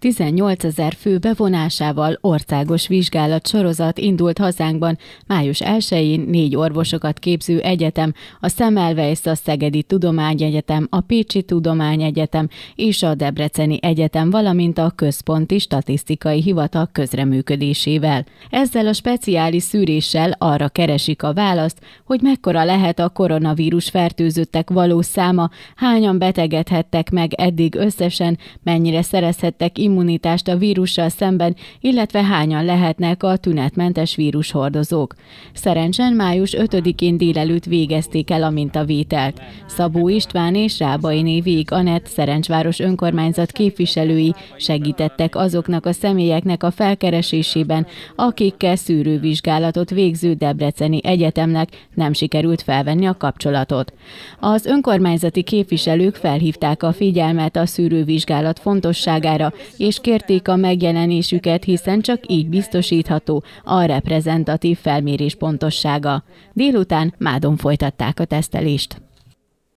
18 ezer fő bevonásával országos vizsgálat sorozat indult hazánkban. Május 1-én négy orvosokat képző egyetem, a Szemelveisz, a Szegedi Tudományegyetem, a Pécsi Tudományegyetem és a Debreceni Egyetem, valamint a Központi Statisztikai Hivatal közreműködésével. Ezzel a speciális szűréssel arra keresik a választ, hogy mekkora lehet a koronavírus fertőzöttek valós száma, hányan betegedhettek meg eddig összesen, mennyire szerezhettek im immunitást a vírussal szemben, illetve hányan lehetnek a tünetmentes vírushordozók. Szerencsen május 5-én délelőtt végezték el a mintavételt. Szabó István és Rábai Névig, Anett Szerencsváros önkormányzat képviselői segítettek azoknak a személyeknek a felkeresésében, akikkel szűrővizsgálatot végző Debreceni Egyetemnek nem sikerült felvenni a kapcsolatot. Az önkormányzati képviselők felhívták a figyelmet a szűrővizsgálat fontosságára, és kérték a megjelenésüket, hiszen csak így biztosítható a reprezentatív felmérés pontossága. Délután Mádon folytatták a tesztelést.